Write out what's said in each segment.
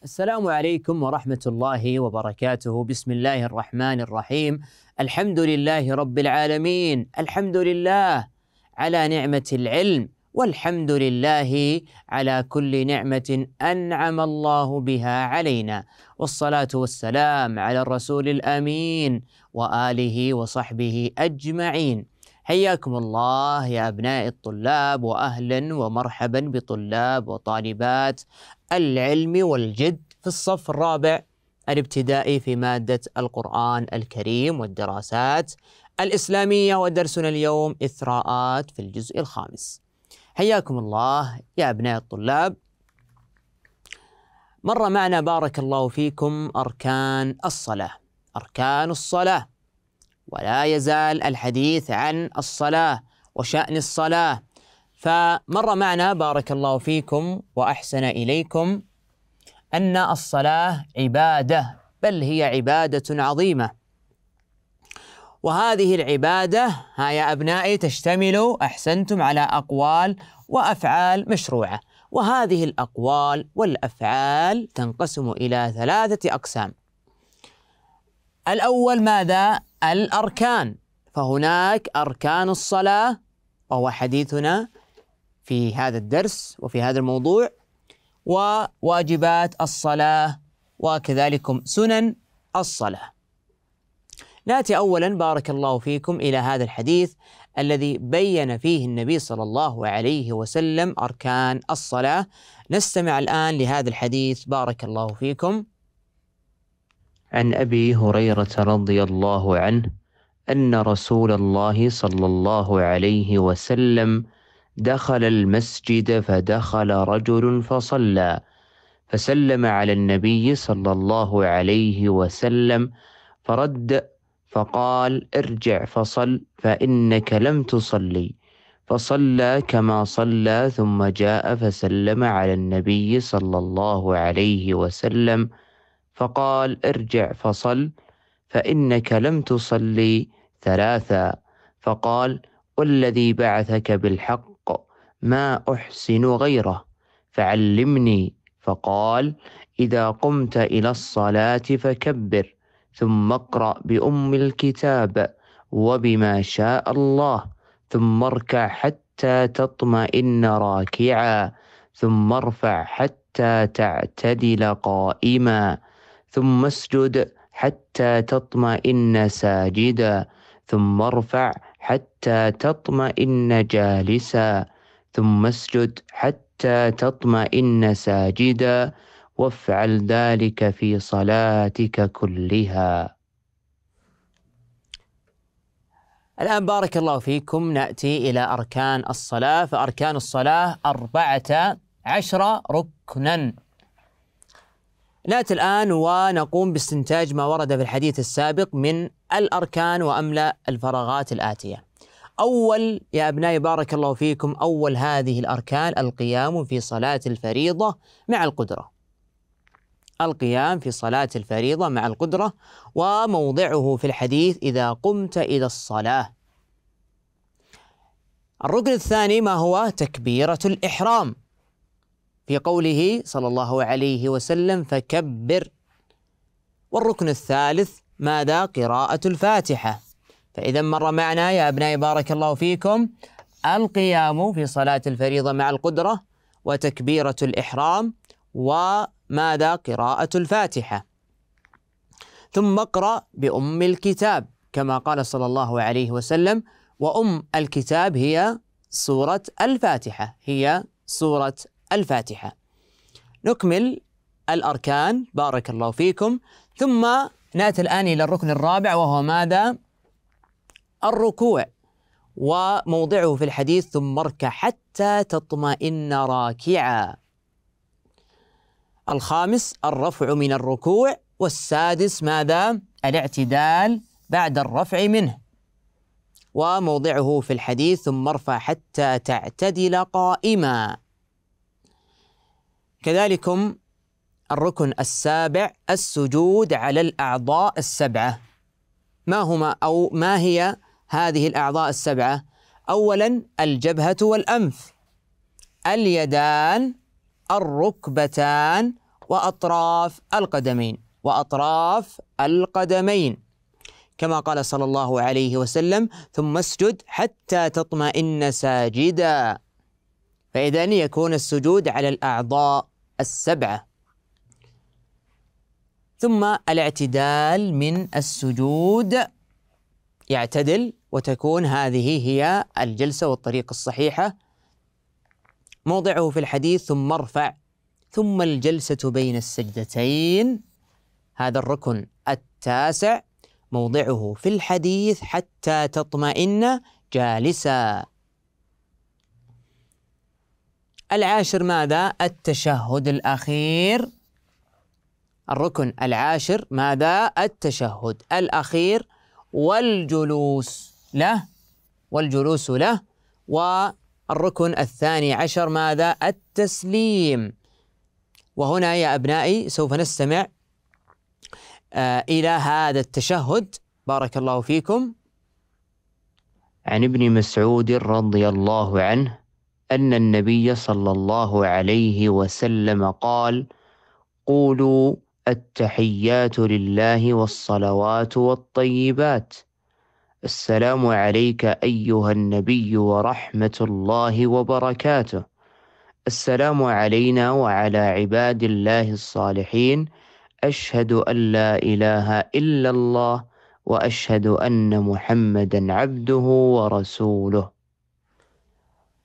السلام عليكم ورحمة الله وبركاته، بسم الله الرحمن الرحيم، الحمد لله رب العالمين، الحمد لله على نعمة العلم، والحمد لله على كل نعمة أنعم الله بها علينا، والصلاة والسلام على الرسول الأمين وآله وصحبه أجمعين. حياكم الله يا أبناء الطلاب وأهلا ومرحبا بطلاب وطالبات العلم والجد في الصف الرابع الابتدائي في مادة القرآن الكريم والدراسات الإسلامية ودرسنا اليوم إثراءات في الجزء الخامس حياكم الله يا أبناء الطلاب مر معنا بارك الله فيكم أركان الصلاة أركان الصلاة ولا يزال الحديث عن الصلاة وشأن الصلاة فمر معنا بارك الله فيكم واحسن اليكم ان الصلاه عباده بل هي عباده عظيمه وهذه العباده ها يا ابنائي تشتمل احسنتم على اقوال وافعال مشروعه وهذه الاقوال والافعال تنقسم الى ثلاثه اقسام الاول ماذا الاركان فهناك اركان الصلاه وهو حديثنا في هذا الدرس وفي هذا الموضوع وواجبات الصلاة وكذلك سنن الصلاة. ناتي أولا بارك الله فيكم إلى هذا الحديث الذي بين فيه النبي صلى الله عليه وسلم أركان الصلاة. نستمع الآن لهذا الحديث بارك الله فيكم. عن أبي هريرة رضي الله عنه أن رسول الله صلى الله عليه وسلم دخل المسجد فدخل رجل فصلى فسلم على النبي صلى الله عليه وسلم فرد فقال ارجع فصل فانك لم تصلي فصلى كما صلى ثم جاء فسلم على النبي صلى الله عليه وسلم فقال ارجع فصل فانك لم تصلي ثلاثا فقال والذي بعثك بالحق ما أحسن غيره فعلمني فقال إذا قمت إلى الصلاة فكبر ثم اقرأ بأم الكتاب وبما شاء الله ثم اركع حتى تطمئن راكعا ثم ارفع حتى تعتدل قائما ثم اسجد حتى تطمئن ساجدا ثم ارفع حتى تطمئن جالسا ثم اسجد حتى تطمئن ساجدا وافعل ذلك في صلاتك كلها الآن بارك الله فيكم نأتي إلى أركان الصلاة فأركان الصلاة أربعة عشر ركنا نأتي الآن ونقوم باستنتاج ما ورد في الحديث السابق من الأركان وأملأ الفراغات الآتية أول يا أبنائي بارك الله فيكم أول هذه الأركان القيام في صلاة الفريضة مع القدرة القيام في صلاة الفريضة مع القدرة وموضعه في الحديث إذا قمت إلى الصلاة الركن الثاني ما هو تكبيرة الإحرام في قوله صلى الله عليه وسلم فكبر والركن الثالث ماذا قراءة الفاتحة فإذا مر معنا يا أبنائي بارك الله فيكم القيام في صلاة الفريضة مع القدرة وتكبيرة الإحرام وماذا قراءة الفاتحة ثم اقرأ بأم الكتاب كما قال صلى الله عليه وسلم وأم الكتاب هي سورة الفاتحة هي سورة الفاتحة نكمل الأركان بارك الله فيكم ثم نأتي الآن إلى الركن الرابع وهو ماذا؟ الركوع وموضعه في الحديث ثم اركع حتى تطمئن راكعا الخامس الرفع من الركوع والسادس ماذا الاعتدال بعد الرفع منه وموضعه في الحديث ثم ارفع حتى تعتدل قائما كذلكم الركن السابع السجود على الاعضاء السبعه ما هما او ما هي هذه الأعضاء السبعة أولا الجبهة والأنف اليدان الركبتان وأطراف القدمين وأطراف القدمين كما قال صلى الله عليه وسلم ثم اسجد حتى تطمئن ساجدا فإذا يكون السجود على الأعضاء السبعة ثم الاعتدال من السجود يعتدل وتكون هذه هي الجلسة والطريق الصحيحة موضعه في الحديث ثم ارفع ثم الجلسة بين السجدتين هذا الركن التاسع موضعه في الحديث حتى تطمئن جالسا العاشر ماذا؟ التشهد الأخير الركن العاشر ماذا؟ التشهد الأخير والجلوس له والجلوس له والركن الثاني عشر ماذا التسليم وهنا يا أبنائي سوف نستمع آه، إلى هذا التشهد بارك الله فيكم عن ابن مسعود رضي الله عنه أن النبي صلى الله عليه وسلم قال قولوا التحيات لله والصلوات والطيبات السلام عليك أيها النبي ورحمة الله وبركاته السلام علينا وعلى عباد الله الصالحين أشهد أن لا إله إلا الله وأشهد أن محمدا عبده ورسوله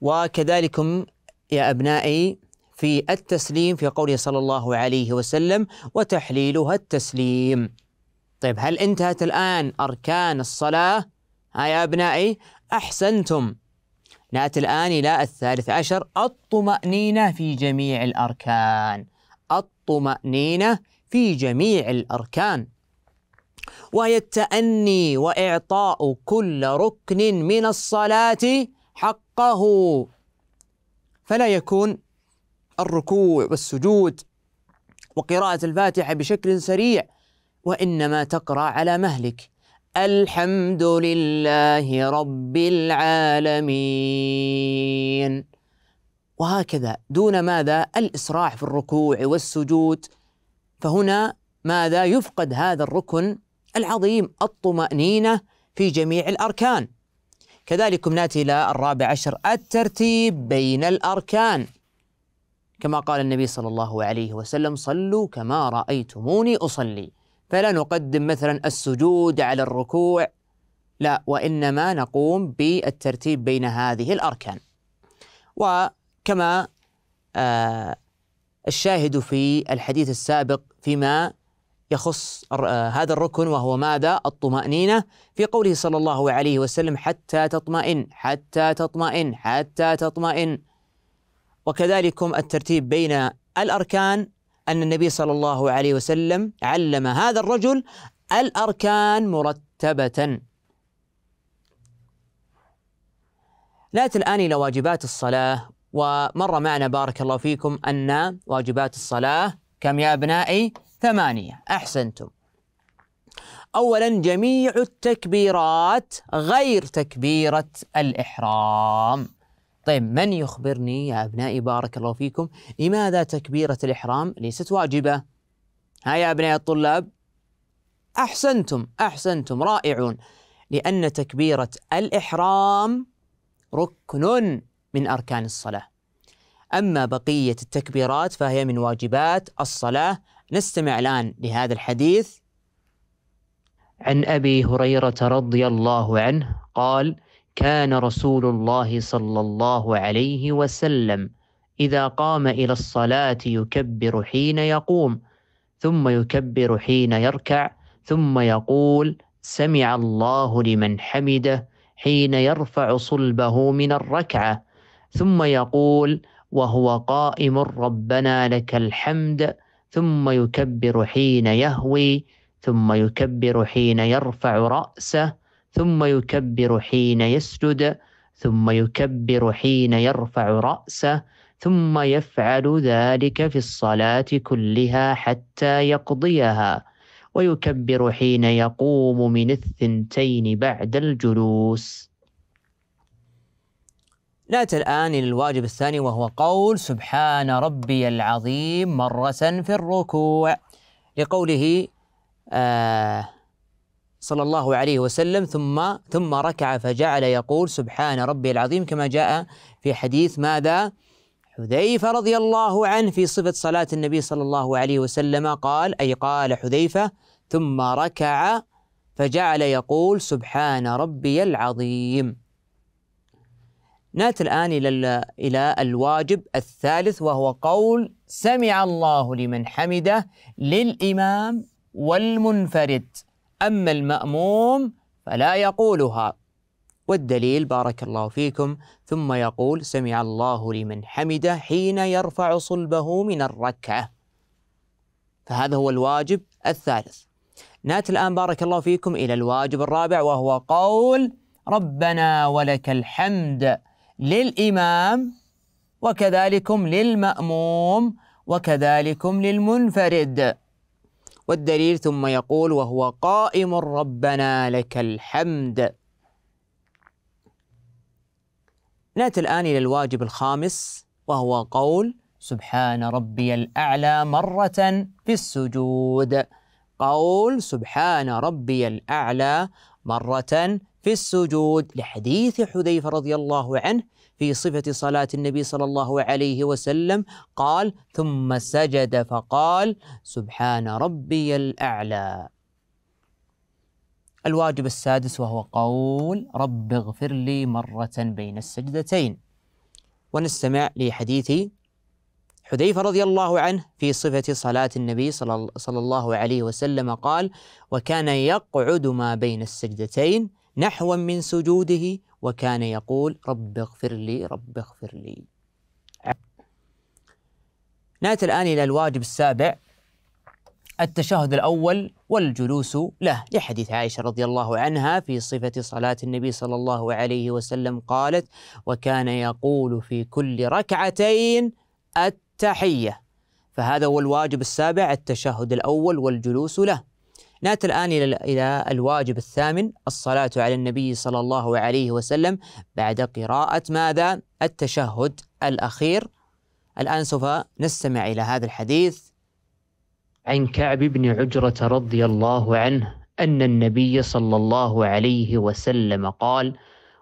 وكذلكم يا أبنائي في التسليم في قوله صلى الله عليه وسلم وتحليلها التسليم طيب هل انتهت الآن أركان الصلاة؟ ها يا أبنائي أحسنتم نأتي الآن إلى الثالث عشر الطمأنينة في جميع الأركان الطمأنينة في جميع الأركان وهي التأني وإعطاء كل ركن من الصلاة حقه فلا يكون الركوع والسجود وقراءة الفاتحة بشكل سريع وإنما تقرأ على مهلك الحمد لله رب العالمين وهكذا دون ماذا الإسراع في الركوع والسجود فهنا ماذا يفقد هذا الركن العظيم الطمأنينة في جميع الأركان كذلك ناتي إلى الرابع عشر الترتيب بين الأركان كما قال النبي صلى الله عليه وسلم صلوا كما رأيتموني أصلي فلا نقدم مثلا السجود على الركوع لا وانما نقوم بالترتيب بين هذه الاركان وكما آه، الشاهد في الحديث السابق فيما يخص آه، هذا الركن وهو ماذا؟ الطمأنينة في قوله صلى الله عليه وسلم حتى تطمئن حتى تطمئن حتى تطمئن وكذلكم الترتيب بين الأركان أن النبي صلى الله عليه وسلم علم هذا الرجل الأركان مرتبة نأتي الآن إلى واجبات الصلاة ومر معنا بارك الله فيكم أن واجبات الصلاة كم يا أبنائي؟ ثمانية أحسنتم أولا جميع التكبيرات غير تكبيرة الإحرام طيب من يخبرني يا أبنائي بارك الله فيكم لماذا تكبيرة الإحرام ليست واجبة ها يا أبناء الطلاب أحسنتم أحسنتم رائعون لأن تكبيرة الإحرام ركن من أركان الصلاة أما بقية التكبيرات فهي من واجبات الصلاة نستمع الآن لهذا الحديث عن أبي هريرة رضي الله عنه قال كان رسول الله صلى الله عليه وسلم إذا قام إلى الصلاة يكبر حين يقوم ثم يكبر حين يركع ثم يقول سمع الله لمن حمده حين يرفع صلبه من الركعة ثم يقول وهو قائم ربنا لك الحمد ثم يكبر حين يهوي ثم يكبر حين يرفع رأسه ثم يكبر حين يسجد ثم يكبر حين يرفع راسه ثم يفعل ذلك في الصلاه كلها حتى يقضيها ويكبر حين يقوم من الثنتين بعد الجلوس ناتي الان الى الواجب الثاني وهو قول سبحان ربي العظيم مره في الركوع لقوله آه صلى الله عليه وسلم ثم ثم ركع فجعل يقول سبحان ربي العظيم كما جاء في حديث ماذا حذيفة رضي الله عنه في صفة صلاة النبي صلى الله عليه وسلم قال أي قال حذيفة ثم ركع فجعل يقول سبحان ربي العظيم نات الآن إلى إلى الواجب الثالث وهو قول سمع الله لمن حمده للإمام والمنفرد أما المأموم فلا يقولها والدليل بارك الله فيكم ثم يقول سمع الله لمن حمده حين يرفع صلبه من الركعة فهذا هو الواجب الثالث ناتي الآن بارك الله فيكم إلى الواجب الرابع وهو قول ربنا ولك الحمد للإمام وكذلكم للمأموم وكذلكم للمنفرد والدليل ثم يقول وهو قائم ربنا لك الحمد نأتي الآن إلى الواجب الخامس وهو قول سبحان ربي الأعلى مرة في السجود قول سبحان ربي الأعلى مرة في السجود لحديث حذيفة رضي الله عنه في صفة صلاة النبي صلى الله عليه وسلم قال ثم سجد فقال سبحان ربي الأعلى الواجب السادس وهو قول رب اغفر لي مرة بين السجدتين ونستمع لحديث حذيفة رضي الله عنه في صفة صلاة النبي صلى الله عليه وسلم قال وكان يقعد ما بين السجدتين نحوا من سجوده وكان يقول رب اغفر لي رب اغفر لي نأتي الآن إلى الواجب السابع التشهد الأول والجلوس له لحديث عائشة رضي الله عنها في صفة صلاة النبي صلى الله عليه وسلم قالت وكان يقول في كل ركعتين التحية فهذا هو الواجب السابع التشهد الأول والجلوس له ناتي الآن إلى إلى الواجب الثامن الصلاة على النبي صلى الله عليه وسلم بعد قراءة ماذا؟ التشهد الأخير الآن سوف نستمع إلى هذا الحديث عن كعب بن عجرة رضي الله عنه أن النبي صلى الله عليه وسلم قال: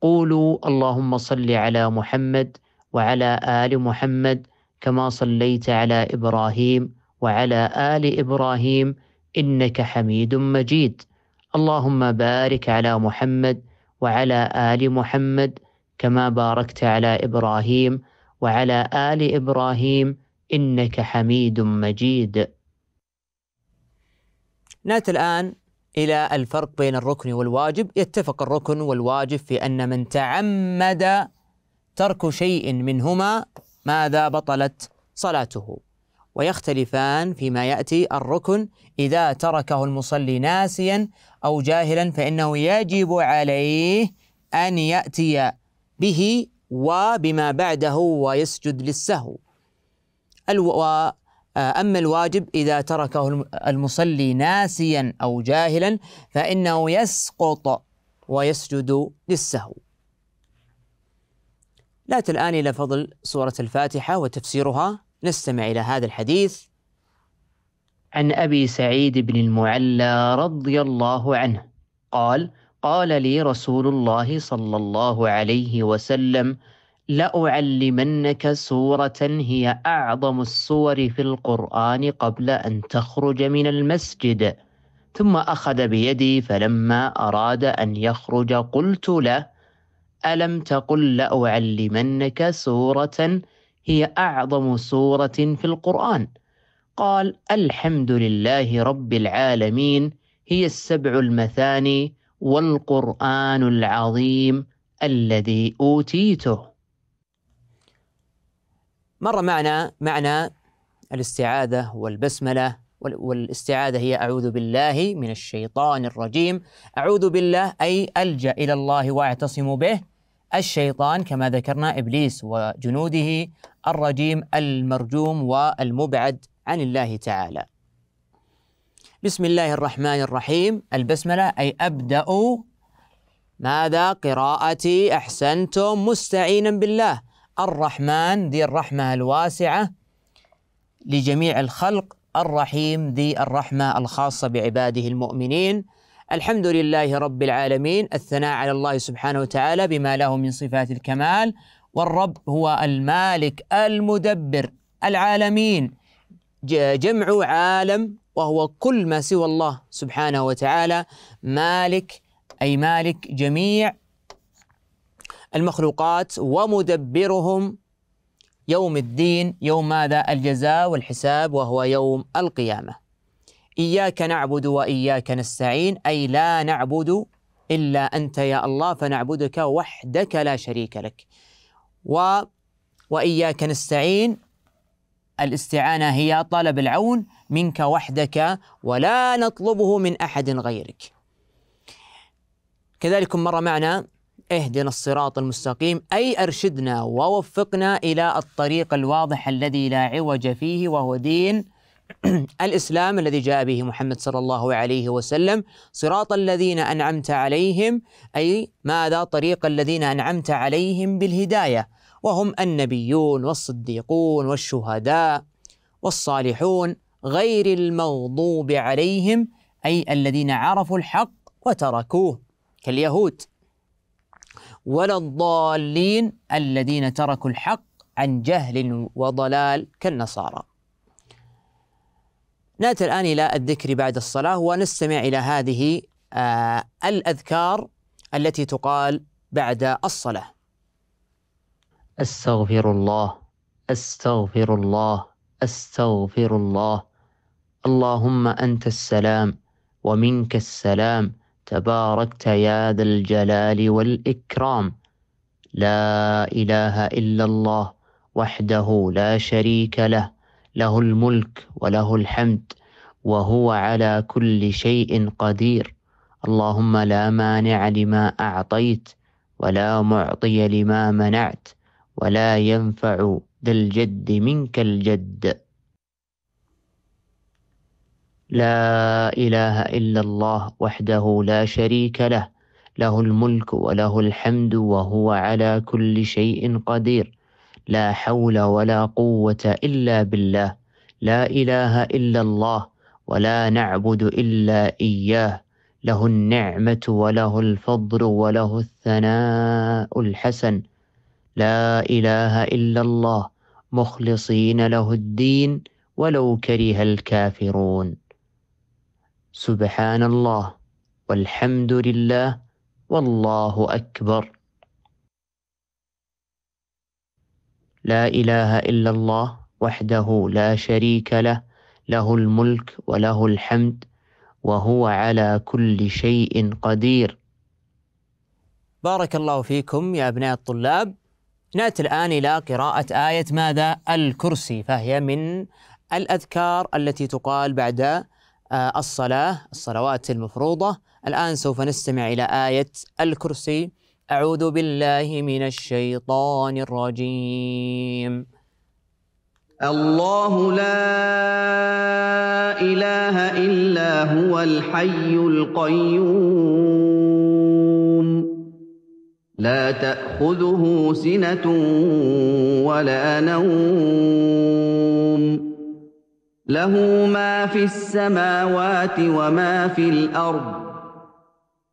قولوا اللهم صل على محمد وعلى آل محمد كما صليت على إبراهيم وعلى آل إبراهيم انك حميد مجيد اللهم بارك على محمد وعلى ال محمد كما باركت على ابراهيم وعلى ال ابراهيم انك حميد مجيد ناتي الان الى الفرق بين الركن والواجب يتفق الركن والواجب في ان من تعمد ترك شيء منهما ماذا بطلت صلاته ويختلفان فيما ياتي الركن اذا تركه المصلي ناسيا او جاهلا فانه يجب عليه ان ياتي به وبما بعده ويسجد للسهو أما الواجب إذا تركه المصلي ناسيا أو جاهلا فإنه يسقط ويسجد للسهو لا الآن إلى فضل سورة الفاتحة وتفسيرها نستمع إلى هذا الحديث عن أبي سعيد بن المعلى رضي الله عنه قال قال لي رسول الله صلى الله عليه وسلم لأعلمنك سورة هي أعظم السور في القرآن قبل أن تخرج من المسجد ثم أخذ بيدي فلما أراد أن يخرج قلت له ألم تقل لأعلمنك سورة هي أعظم سورة في القرآن قال الحمد لله رب العالمين هي السبع المثاني والقرآن العظيم الذي أوتيته مر معنا معنى الاستعاذة والبسملة والاستعاذة هي أعوذ بالله من الشيطان الرجيم أعوذ بالله أي ألجأ إلى الله واعتصم به الشيطان كما ذكرنا ابليس وجنوده الرجيم المرجوم والمبعد عن الله تعالى. بسم الله الرحمن الرحيم البسمله اي ابدا ماذا قراءتي احسنتم مستعينا بالله الرحمن ذي الرحمه الواسعه لجميع الخلق الرحيم ذي الرحمه الخاصه بعباده المؤمنين الحمد لله رب العالمين الثناء على الله سبحانه وتعالى بما له من صفات الكمال والرب هو المالك المدبر العالمين جمع عالم وهو كل ما سوى الله سبحانه وتعالى مالك أي مالك جميع المخلوقات ومدبرهم يوم الدين يوم ماذا الجزاء والحساب وهو يوم القيامه إياك نعبد وإياك نستعين أي لا نعبد إلا أنت يا الله فنعبدك وحدك لا شريك لك و وإياك نستعين الاستعانة هي طلب العون منك وحدك ولا نطلبه من أحد غيرك كذلك مر معنا اهدنا الصراط المستقيم أي أرشدنا ووفقنا إلى الطريق الواضح الذي لا عوج فيه وهو دين الاسلام الذي جاء به محمد صلى الله عليه وسلم صراط الذين انعمت عليهم اي ماذا طريق الذين انعمت عليهم بالهدايه وهم النبيون والصديقون والشهداء والصالحون غير المغضوب عليهم اي الذين عرفوا الحق وتركوه كاليهود ولا الضالين الذين تركوا الحق عن جهل وضلال كالنصارى ناتي الآن إلى الذكر بعد الصلاة ونستمع إلى هذه آه الأذكار التي تقال بعد الصلاة أستغفر الله أستغفر الله أستغفر الله اللهم أنت السلام ومنك السلام تباركت يا ذا الجلال والإكرام لا إله إلا الله وحده لا شريك له له الملك وله الحمد وهو على كل شيء قدير اللهم لا مانع لما اعطيت ولا معطي لما منعت ولا ينفع ذا الجد منك الجد لا اله الا الله وحده لا شريك له له الملك وله الحمد وهو على كل شيء قدير لا حول ولا قوة إلا بالله لا إله إلا الله ولا نعبد إلا إياه له النعمة وله الفضل وله الثناء الحسن لا إله إلا الله مخلصين له الدين ولو كره الكافرون سبحان الله والحمد لله والله أكبر لا إله إلا الله وحده لا شريك له له الملك وله الحمد وهو على كل شيء قدير بارك الله فيكم يا أبناء الطلاب نأتي الآن إلى قراءة آية ماذا؟ الكرسي فهي من الأذكار التي تقال بعد آه، الصلاة الصلوات المفروضة الآن سوف نستمع إلى آية الكرسي أعوذ بالله من الشيطان الرجيم الله لا إله إلا هو الحي القيوم لا تأخذه سنة ولا نوم له ما في السماوات وما في الأرض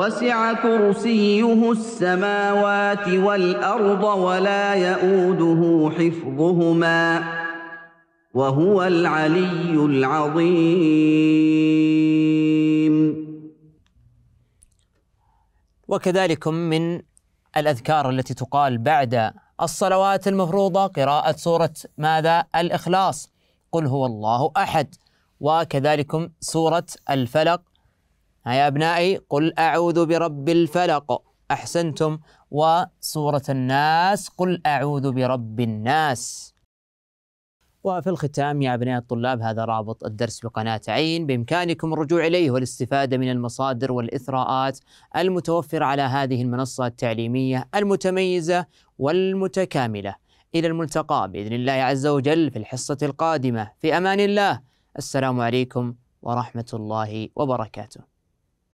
وسع كرسيه السماوات والأرض ولا يؤوده حفظهما وهو العلي العظيم وكذلك من الأذكار التي تقال بعد الصلوات المفروضة قراءة سورة ماذا؟ الإخلاص قل هو الله أحد وكذلك سورة الفلق يا أبنائي قل أعوذ برب الفلق أحسنتم وسورة الناس قل أعوذ برب الناس وفي الختام يا أبناء الطلاب هذا رابط الدرس بقناة عين بإمكانكم الرجوع إليه والاستفادة من المصادر والإثراءات المتوفرة على هذه المنصة التعليمية المتميزة والمتكاملة إلى الملتقى بإذن الله عز وجل في الحصة القادمة في أمان الله السلام عليكم ورحمة الله وبركاته